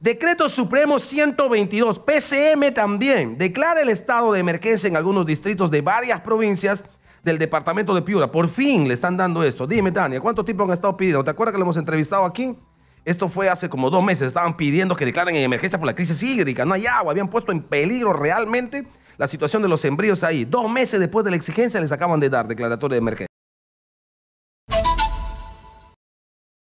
Decreto Supremo 122, PCM también, declara el estado de emergencia en algunos distritos de varias provincias del departamento de Piura. Por fin le están dando esto. Dime, Tania, ¿cuánto tiempo han estado pidiendo? ¿Te acuerdas que lo hemos entrevistado aquí? Esto fue hace como dos meses. Estaban pidiendo que declaren en emergencia por la crisis hídrica. No hay agua. Habían puesto en peligro realmente la situación de los embrios ahí. Dos meses después de la exigencia les acaban de dar declaratoria de emergencia.